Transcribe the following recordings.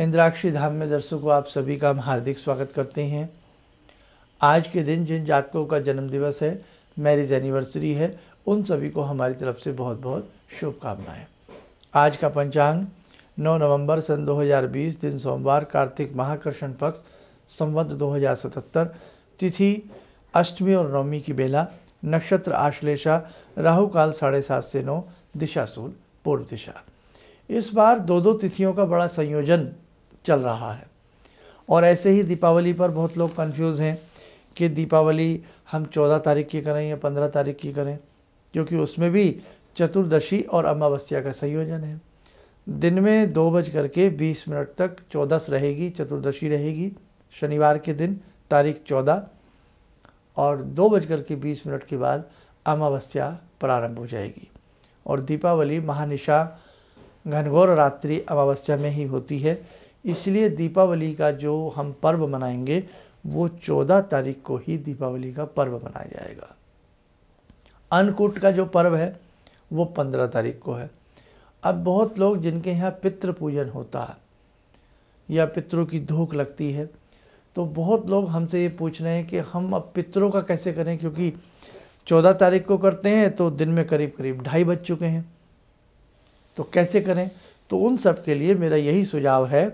इंद्राक्षी धाम में दर्शकों को आप सभी का हम हार्दिक स्वागत करते हैं आज के दिन जिन जातकों का जन्मदिवस है मैरिज एनिवर्सरी है उन सभी को हमारी तरफ से बहुत बहुत शुभकामनाएं आज का पंचांग 9 नवंबर सन 2020 दिन सोमवार कार्तिक महाकर्षण पक्ष संवत 2077 तिथि अष्टमी और नवमी की बेला नक्षत्र आश्लेषा राहु काल साढ़े सात से नौ दिशा सूल पूर्व दिशा इस बार दो दो तिथियों का बड़ा संयोजन चल रहा है और ऐसे ही दीपावली पर बहुत लोग कन्फ्यूज़ हैं कि दीपावली हम चौदह तारीख की करें या पंद्रह तारीख की करें क्योंकि उसमें भी चतुर्दशी और अमावस्या का संयोजन है दिन में दो बज कर के बीस मिनट तक चौदस रहेगी चतुर्दशी रहेगी शनिवार के दिन तारीख चौदह और दो बज कर के बीस मिनट के बाद अमावस्या प्रारंभ हो जाएगी और दीपावली महानिशा घनघोर रात्रि अमावस्या में ही होती है इसलिए दीपावली का जो हम पर्व मनाएंगे वो चौदह तारीख को ही दीपावली का पर्व मनाया जाएगा अन्नकूट का जो पर्व है वो पंद्रह तारीख को है अब बहुत लोग जिनके यहाँ पितृ पूजन होता है या पितरों की धूख लगती है तो बहुत लोग हमसे ये पूछ रहे हैं कि हम अब पितरों का कैसे करें क्योंकि चौदह तारीख को करते हैं तो दिन में करीब करीब ढाई बज चुके हैं तो कैसे करें तो उन सब के लिए मेरा यही सुझाव है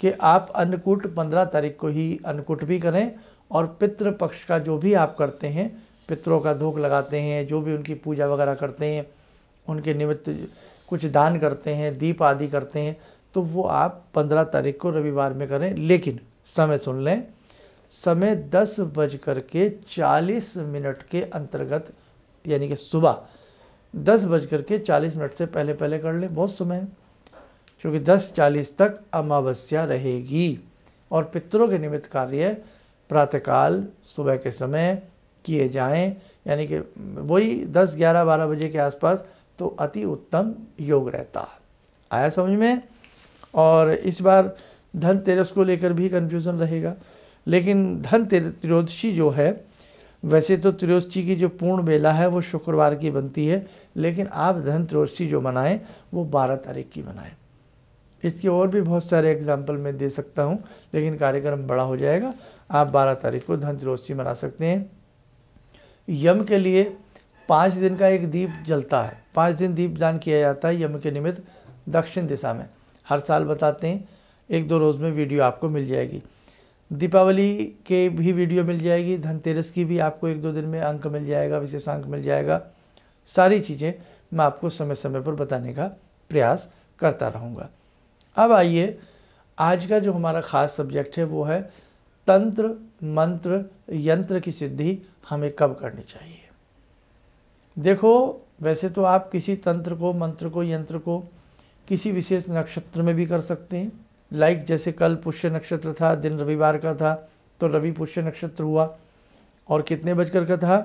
कि आप अन्नकूट पंद्रह तारीख को ही अन्नकूट भी करें और पितृ पक्ष का जो भी आप करते हैं पितरों का धोख लगाते हैं जो भी उनकी पूजा वगैरह करते हैं उनके निमित्त कुछ दान करते हैं दीप आदि करते हैं तो वो आप पंद्रह तारीख को रविवार में करें लेकिन समय सुन लें समय दस बज कर के चालीस मिनट के अंतर्गत यानी कि सुबह दस बज कर के चालीस मिनट से पहले पहले कर लें बहुत समय है क्योंकि दस चालीस तक अमावस्या रहेगी और पितरों के निमित्त कार्य प्रातःकाल सुबह के समय किए जाएं यानी कि वही दस ग्यारह बारह बजे के आसपास तो अति उत्तम योग रहता है आया समझ में और इस बार धनतेरस को लेकर भी कन्फ्यूज़न रहेगा लेकिन धन त्रियोदशी जो है वैसे तो त्रियोदशी की जो पूर्ण बेला है वो शुक्रवार की बनती है लेकिन आप धन त्रियोदशी जो मनाएं वो बारह तारीख की मनाएं इसके और भी बहुत सारे एग्जाम्पल मैं दे सकता हूँ लेकिन कार्यक्रम बड़ा हो जाएगा आप बारह तारीख को धनतेरसी मना सकते हैं यम के लिए पाँच दिन का एक दीप जलता है पाँच दिन दीप दान किया जाता है यम के निमित्त दक्षिण दिशा में हर साल बताते हैं एक दो रोज़ में वीडियो आपको मिल जाएगी दीपावली के भी वीडियो मिल जाएगी धनतेरस की भी आपको एक दो दिन में अंक मिल जाएगा विशेषांक मिल जाएगा सारी चीज़ें मैं आपको समय समय पर बताने का प्रयास करता रहूँगा अब आइए आज का जो हमारा ख़ास सब्जेक्ट है वो है तंत्र मंत्र यंत्र की सिद्धि हमें कब करनी चाहिए देखो वैसे तो आप किसी तंत्र को मंत्र को यंत्र को किसी विशेष नक्षत्र में भी कर सकते हैं लाइक जैसे कल पुष्य नक्षत्र था दिन रविवार का था तो रवि पुष्य नक्षत्र हुआ और कितने बजकर का था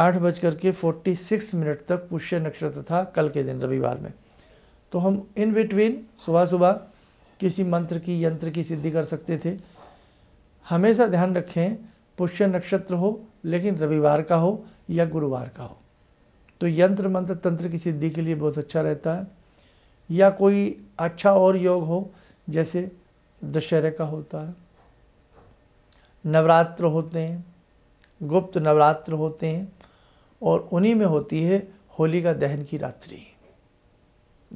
आठ बजकर के फोर्टी सिक्स मिनट तक पुष्य नक्षत्र था कल के दिन रविवार में तो हम इन बिटवीन सुबह सुबह किसी मंत्र की यंत्र की सिद्धि कर सकते थे हमेशा ध्यान रखें पुष्य नक्षत्र हो लेकिन रविवार का हो या गुरुवार का हो तो यंत्र मंत्र तंत्र की सिद्धि के लिए बहुत अच्छा रहता है या कोई अच्छा और योग हो जैसे दशहरे का होता है नवरात्र होते हैं गुप्त नवरात्र होते हैं और उन्हीं में होती है होली का दहन की रात्रि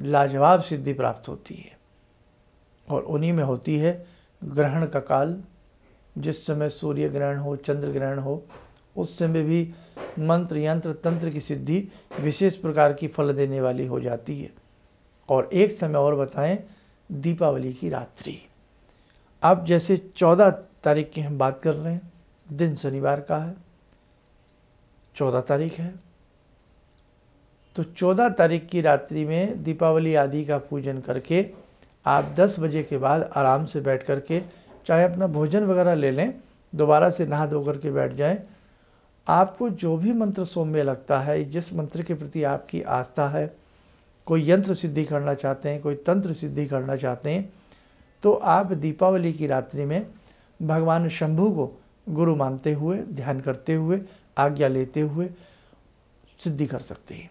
लाजवाब सिद्धि प्राप्त होती है और उन्हीं में होती है ग्रहण का काल जिस समय सूर्य ग्रहण हो चंद्र ग्रहण हो उस समय भी मंत्र यंत्र तंत्र की सिद्धि विशेष प्रकार की फल देने वाली हो जाती है और एक समय और बताएं दीपावली की रात्रि अब जैसे चौदह तारीख की हम बात कर रहे हैं दिन शनिवार का है चौदह तारीख है तो 14 तारीख की रात्रि में दीपावली आदि का पूजन करके आप 10 बजे के बाद आराम से बैठ कर के चाहे अपना भोजन वगैरह ले लें दोबारा से नहा धो कर के बैठ जाएं आपको जो भी मंत्र सौम्य लगता है जिस मंत्र के प्रति आपकी आस्था है कोई यंत्र सिद्धि करना चाहते हैं कोई तंत्र सिद्धि करना चाहते हैं तो आप दीपावली की रात्रि में भगवान शंभु को गुरु मानते हुए ध्यान करते हुए आज्ञा लेते हुए सिद्धि कर सकते हैं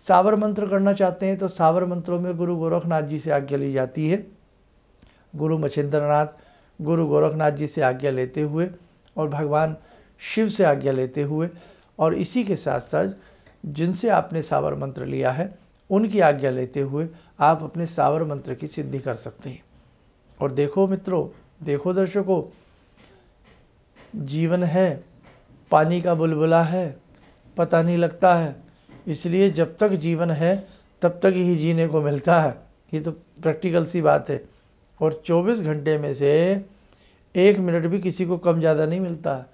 सावर मंत्र करना चाहते हैं तो सावर मंत्रों में गुरु गोरखनाथ जी से आज्ञा ली जाती है गुरु मच्छिंद्रनाथ गुरु गोरखनाथ जी से आज्ञा लेते हुए और भगवान शिव से आज्ञा लेते हुए और इसी के साथ साथ जिनसे आपने सावर मंत्र लिया है उनकी आज्ञा लेते हुए आप अपने सावर मंत्र की सिद्धि कर सकते हैं और देखो मित्रों देखो दर्शकों जीवन है पानी का बुलबुला है पता नहीं लगता है इसलिए जब तक जीवन है तब तक ही जीने को मिलता है ये तो प्रैक्टिकल सी बात है और 24 घंटे में से एक मिनट भी किसी को कम ज़्यादा नहीं मिलता है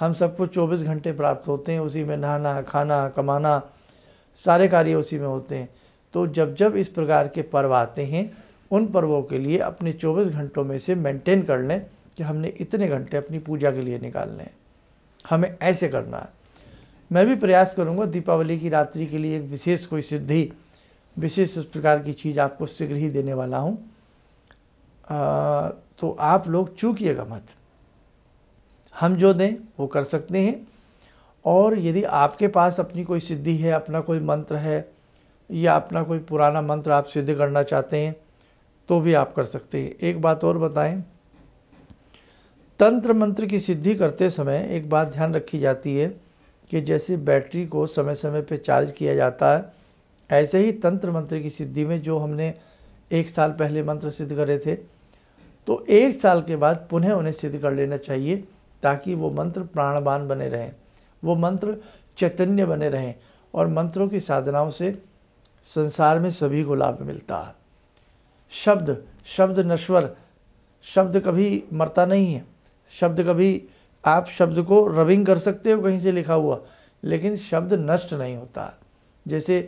हम सबको 24 घंटे प्राप्त होते हैं उसी में नहाना खाना कमाना सारे कार्य उसी में होते हैं तो जब जब इस प्रकार के पर्व आते हैं उन पर्वों के लिए अपने 24 घंटों में से मेंटेन कर लें कि हमने इतने घंटे अपनी पूजा के लिए निकालने हैं हमें ऐसे करना है मैं भी प्रयास करूँगा दीपावली की रात्रि के लिए एक विशेष कोई सिद्धि विशेष उस प्रकार की चीज़ आपको शीघ्र ही देने वाला हूँ तो आप लोग चूकिएगा मत हम जो दें वो कर सकते हैं और यदि आपके पास अपनी कोई सिद्धि है अपना कोई मंत्र है या अपना कोई पुराना मंत्र आप सिद्ध करना चाहते हैं तो भी आप कर सकते हैं एक बात और बताएं तंत्र मंत्र की सिद्धि करते समय एक बात ध्यान रखी जाती है कि जैसे बैटरी को समय समय पर चार्ज किया जाता है ऐसे ही तंत्र मंत्र की सिद्धि में जो हमने एक साल पहले मंत्र सिद्ध करे थे तो एक साल के बाद पुनः उन्हें सिद्ध कर लेना चाहिए ताकि वो मंत्र प्राणवान बने रहें वो मंत्र चैतन्य बने रहें और मंत्रों की साधनाओं से संसार में सभी को लाभ मिलता है शब्द शब्द नश्वर शब्द कभी मरता नहीं है शब्द कभी आप शब्द को रबिंग कर सकते हो कहीं से लिखा हुआ लेकिन शब्द नष्ट नहीं होता जैसे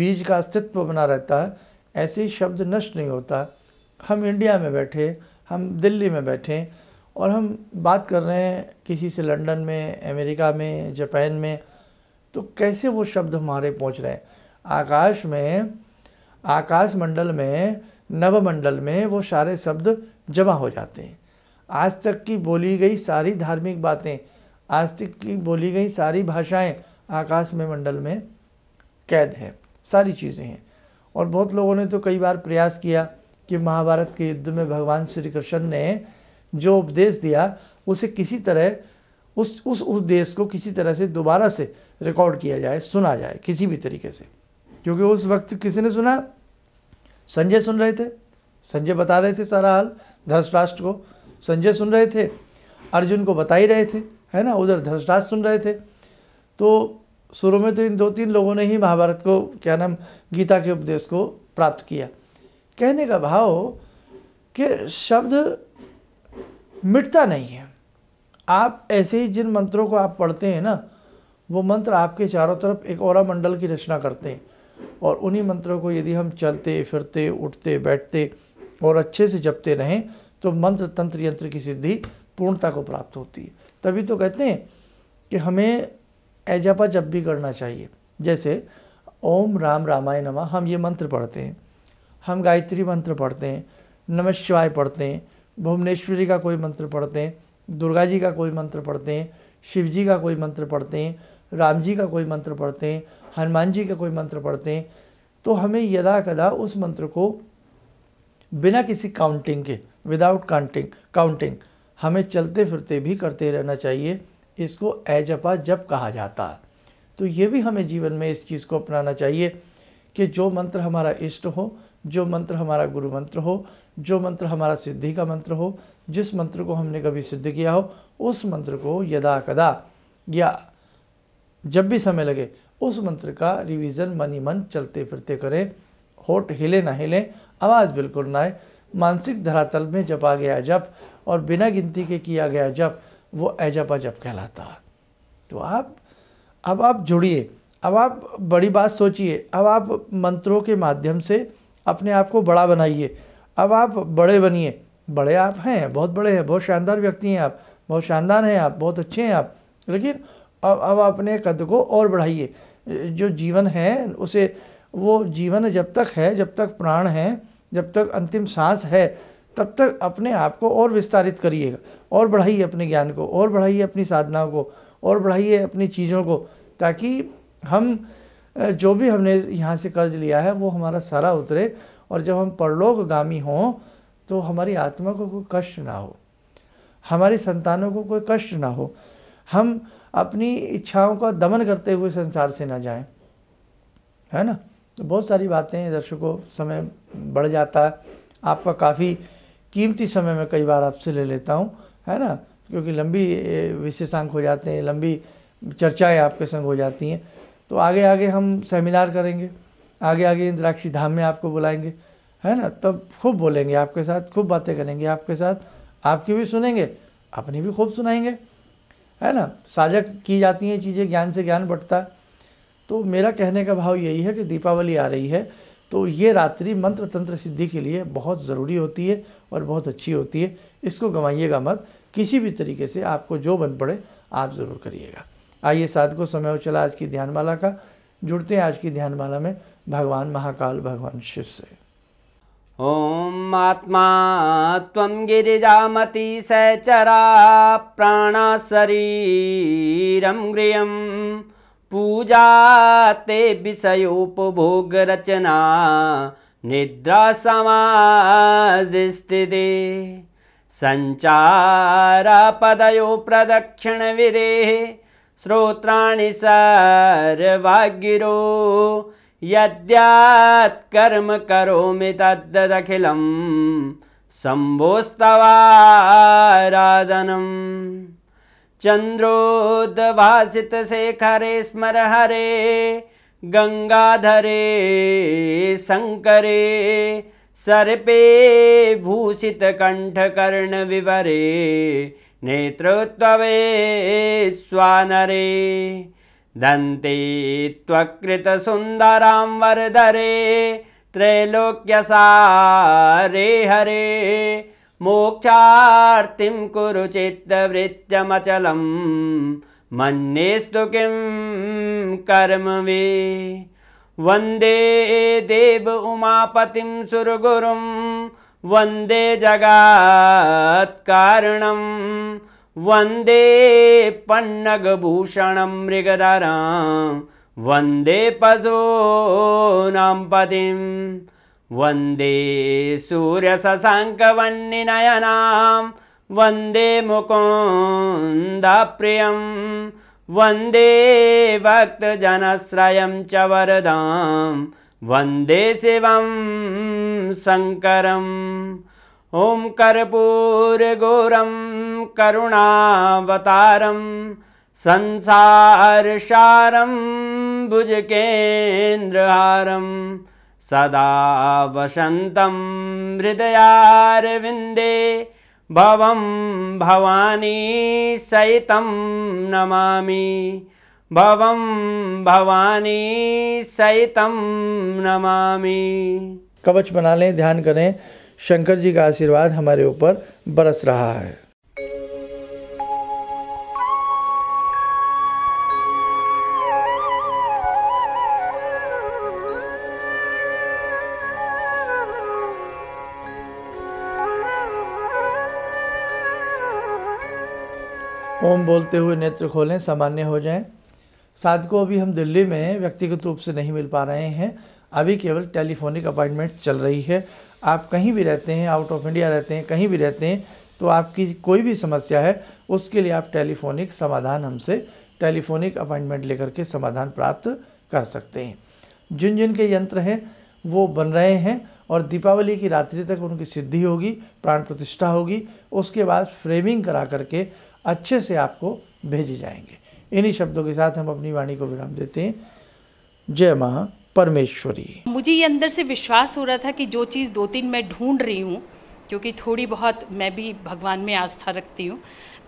बीज का अस्तित्व बना रहता है ऐसे ही शब्द नष्ट नहीं होता हम इंडिया में बैठे हम दिल्ली में बैठे और हम बात कर रहे हैं किसी से लंदन में अमेरिका में जापान में तो कैसे वो शब्द हमारे पहुंच रहे हैं आकाश में आकाश मंडल में नवमंडल में वो सारे शब्द जमा हो जाते हैं आज तक की बोली गई सारी धार्मिक बातें आज तक की बोली गई सारी भाषाएं आकाश में मंडल में कैद है सारी चीज़ें हैं और बहुत लोगों ने तो कई बार प्रयास किया कि महाभारत के युद्ध में भगवान श्री कृष्ण ने जो उपदेश दिया उसे किसी तरह उस उस उपदेश को किसी तरह से दोबारा से रिकॉर्ड किया जाए सुना जाए किसी भी तरीके से क्योंकि उस वक्त किसी ने सुना संजय सुन रहे थे संजय बता रहे थे सारा हाल धर्मराष्ट्र को संजय सुन रहे थे अर्जुन को बता ही रहे थे है ना उधर धर्षराज सुन रहे थे तो शुरू में तो इन दो तीन लोगों ने ही महाभारत को क्या नाम गीता के उपदेश को प्राप्त किया कहने का भाव कि शब्द मिटता नहीं है आप ऐसे ही जिन मंत्रों को आप पढ़ते हैं ना वो मंत्र आपके चारों तरफ एक और मंडल की रचना करते हैं और उन्हीं मंत्रों को यदि हम चलते फिरते उठते बैठते और अच्छे से जपते रहें तो मंत्र तंत्र यंत्र की सिद्धि पूर्णता को प्राप्त होती है तभी तो कहते हैं कि हमें ऐजापा जब भी करना चाहिए जैसे ओम राम रामाय नमा हम ये मंत्र पढ़ते हैं हम गायत्री मंत्र पढ़ते हैं नम शिवाय पढ़ते हैं भुवनेश्वरी का कोई मंत्र पढ़ते हैं दुर्गा जी का कोई मंत्र पढ़ते हैं शिव जी का कोई मंत्र पढ़ते हैं राम जी का कोई मंत्र पढ़ते हैं हनुमान जी का कोई मंत्र पढ़ते हैं तो हमें यदा कदा उस मंत्र को बिना किसी काउंटिंग के विदाउट काउंटिंग काउंटिंग हमें चलते फिरते भी करते रहना चाहिए इसको एजपा जब कहा जाता है तो ये भी हमें जीवन में इस चीज़ को अपनाना चाहिए कि जो मंत्र हमारा इष्ट हो जो मंत्र हमारा गुरु मंत्र हो जो मंत्र हमारा सिद्धि का मंत्र हो जिस मंत्र को हमने कभी सिद्ध किया हो उस मंत्र को यदा कदा या जब भी समय लगे उस मंत्र का रिवीजन मन ही मन चलते फिरते करें होठ हिले ना हिले आवाज़ बिल्कुल ना आए मानसिक धरातल में जपा गया जप और बिना गिनती के किया गया जप वो एजपा अजब कहलाता तो आप अब आप जुड़िए अब आप बड़ी बात सोचिए अब आप मंत्रों के माध्यम से अपने आप को बड़ा बनाइए अब आप बड़े बनिए बड़े आप हैं बहुत बड़े हैं बहुत शानदार व्यक्ति हैं आप बहुत शानदार हैं आप बहुत अच्छे हैं आप लेकिन अब अब अपने कद को और बढ़ाइए जो जीवन है उसे वो जीवन जब तक है जब तक प्राण है जब तक अंतिम सांस है तब तक अपने आप को और विस्तारित करिएगा और बढ़ाइए अपने ज्ञान को और बढ़ाइए अपनी साधनाओं को और बढ़ाइए अपनी चीज़ों को ताकि हम जो भी हमने यहाँ से कर्ज लिया है वो हमारा सारा उतरे और जब हम परलोकगामी हों तो हमारी आत्मा को कोई कष्ट ना हो हमारी संतानों को कोई कष्ट ना हो हम अपनी इच्छाओं का दमन करते हुए संसार से ना जाएं है ना तो बहुत सारी बातें दर्शकों समय बढ़ जाता है आपका काफ़ी कीमती समय में कई बार आपसे ले लेता हूँ है ना क्योंकि लंबी विशेषांक हो जाते हैं लंबी चर्चाएं आपके संग हो जाती हैं तो आगे आगे हम सेमिनार करेंगे आगे आगे इंद्राक्षी धाम में आपको बुलाएंगे है ना तब खूब बोलेंगे आपके साथ खूब बातें करेंगे आपके साथ आपकी भी सुनेंगे अपनी भी खूब सुनाएंगे है ना साझा की जाती हैं चीज़ें ज्ञान से ज्ञान बढ़ता है तो मेरा कहने का भाव यही है कि दीपावली आ रही है तो ये रात्रि मंत्र तंत्र सिद्धि के लिए बहुत ज़रूरी होती है और बहुत अच्छी होती है इसको गंवाइएगा मत किसी भी तरीके से आपको जो बन पड़े आप ज़रूर करिएगा आइए साथ को समय चला आज की ध्यानमाला का जुड़ते हैं आज की ध्यानमाला में भगवान महाकाल भगवान शिव से ओम आत्मा त्वं सचरा प्राण प्राणाशरीरं गृहम् पूजा ते विषयोपभोगरचना पदयो सञ्चारपदयो प्रदक्षिणविरे श्रोत्राणि यद्यात् कर्म करोमि तद्दखिलं शम्भोस्तवा चन्द्रोद्भाषितशेखरे स्मर हरे गङ्गाधरे शङ्करे विवरे नेत्रवे स्वानरे दन्ते त्वकृतसुन्दरां वरदरे त्रैलोक्यसारे हरे मोक्षार्तिं कुरु चित्तवृत्त्यमचलं मन्येस्तु किं कर्मवे वन्दे देव उमापतिं सुरगुरुं वन्दे जगात्कारणं वन्दे पन्नगभूषणं मृगधरां वन्दे पशूनां पतिम् वन्दे सूर्यशशाङ्कवन्निनयनां वन्दे मुकुन्दप्रियं वन्दे भक्तजनश्रयं च वरदां वन्दे शिवं शङ्करम् ॐ कर्पूरगौरं करुणावतारं संसारसारं भुजकेन्द्रहारम् सदा वसन्तं हृदयारविन्दे भव भवानी सहित नमामि भव भवानी सहित नमामि कवच बना लें ध्यान करें शंकर जी का आशीर्वाद हमारे ऊपर बरस रहा है ओम बोलते हुए नेत्र खोलें सामान्य हो जाएं साधकों अभी हम दिल्ली में व्यक्तिगत रूप से नहीं मिल पा रहे हैं अभी केवल टेलीफोनिक अपॉइंटमेंट चल रही है आप कहीं भी रहते हैं आउट ऑफ इंडिया रहते हैं कहीं भी रहते हैं तो आपकी कोई भी समस्या है उसके लिए आप टेलीफोनिक समाधान हमसे टेलीफोनिक अपॉइंटमेंट लेकर के समाधान प्राप्त कर सकते हैं जिन जिन के यंत्र हैं वो बन रहे हैं और दीपावली की रात्रि तक उनकी सिद्धि होगी प्राण प्रतिष्ठा होगी उसके बाद फ्रेमिंग करा करके अच्छे से आपको भेजे जाएंगे इन्हीं शब्दों के साथ हम अपनी वाणी को विराम देते हैं जय माँ परमेश्वरी मुझे ये अंदर से विश्वास हो रहा था कि जो चीज़ दो तीन मैं ढूंढ रही हूँ क्योंकि थोड़ी बहुत मैं भी भगवान में आस्था रखती हूँ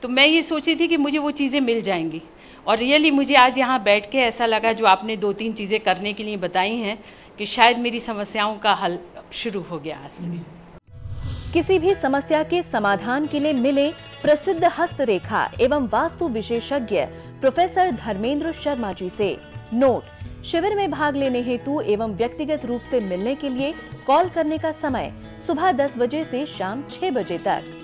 तो मैं ये सोची थी कि मुझे वो चीज़ें मिल जाएंगी और रियली मुझे आज यहाँ बैठ के ऐसा लगा जो आपने दो तीन चीज़ें करने के लिए बताई हैं कि शायद मेरी समस्याओं का हल शुरू हो गया आज से किसी भी समस्या के समाधान के लिए मिले प्रसिद्ध हस्तरेखा एवं वास्तु विशेषज्ञ प्रोफेसर धर्मेंद्र शर्मा जी से नोट शिविर में भाग लेने हेतु एवं व्यक्तिगत रूप से मिलने के लिए कॉल करने का समय सुबह 10 बजे से शाम 6 बजे तक